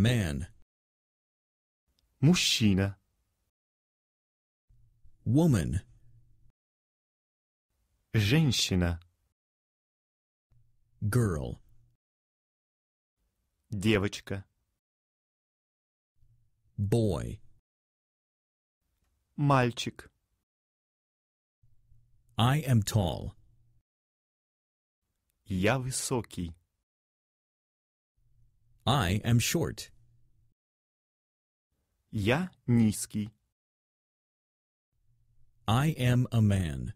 Man. Мужчина. Woman. Женщина. Girl. Девочка. Boy. Мальчик. I am tall. Я высокий. I am short. Я низкий. I am a man.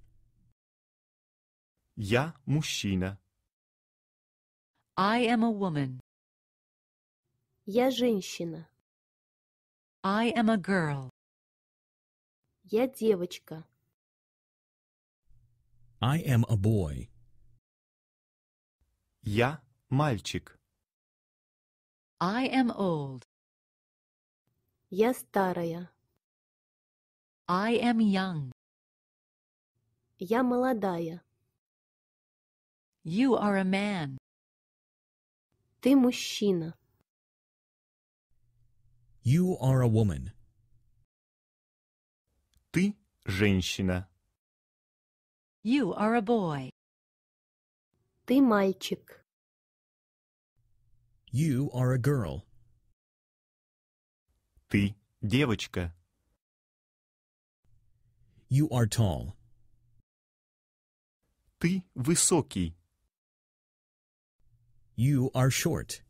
Я мужчина. I am a woman. Я женщина. I am a girl. Я девочка. I am a boy. Я мальчик. I am old. Я старая. I am young. Я молодая. You are a man. Ты мужчина. You are a woman. Ты женщина. You are a boy. Ты мальчик. You are a girl. Ты девочка. You are tall. Ты высокий. You are short.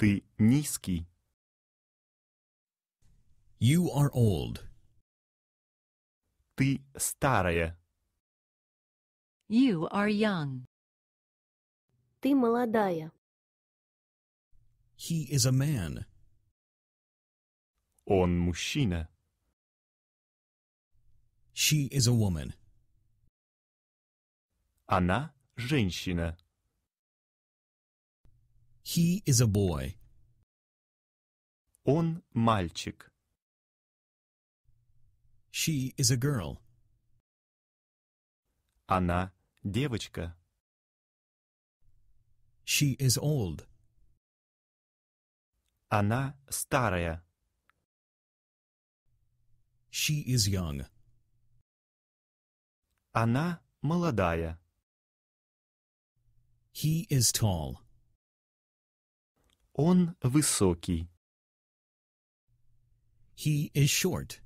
Ты низкий. You are old. Ты старая. You are young. Ты молодая. He is a man. Он мужчина. She is a woman. Она женщина. He is a boy. Он мальчик. She is a girl. Она девочка. She is old. Она старая. She is young. Она молодая. He is tall. Он высокий. He is short.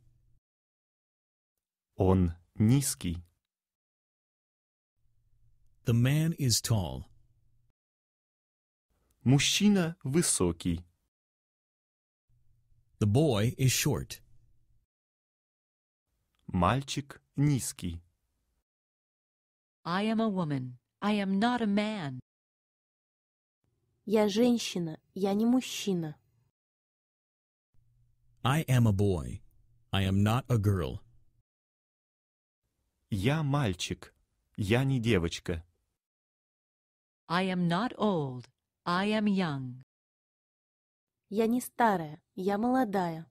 Он низкий. The man is tall. Мужчина высокий. The boy is short. Мальчик низкий. I am a woman. I am not a man. Я женщина, я не мужчина. I am a boy. I am not a girl. Я мальчик. Я не девочка. I am not old. I am young. Я не старая, я молодая.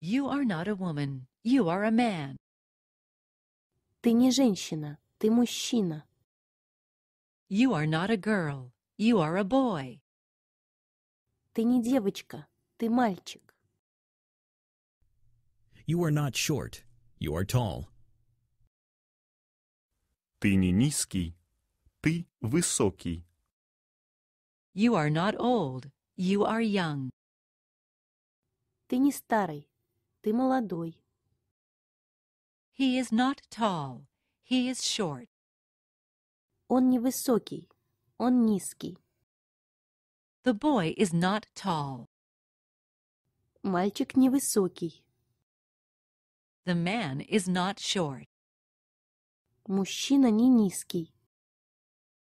You are not a woman, you are a man. Ты не женщина, ты мужчина. You are not a girl, you are a boy. Ты не девочка, ты мальчик. You are not short, you are tall. Ты не низкий, ты высокий. You are not old. You are young. Ты не старый. Ты молодой. He is not tall. He is short. Он высокий, Он низкий. The boy is not tall. Мальчик высокий. The man is not short. Мужчина не низкий.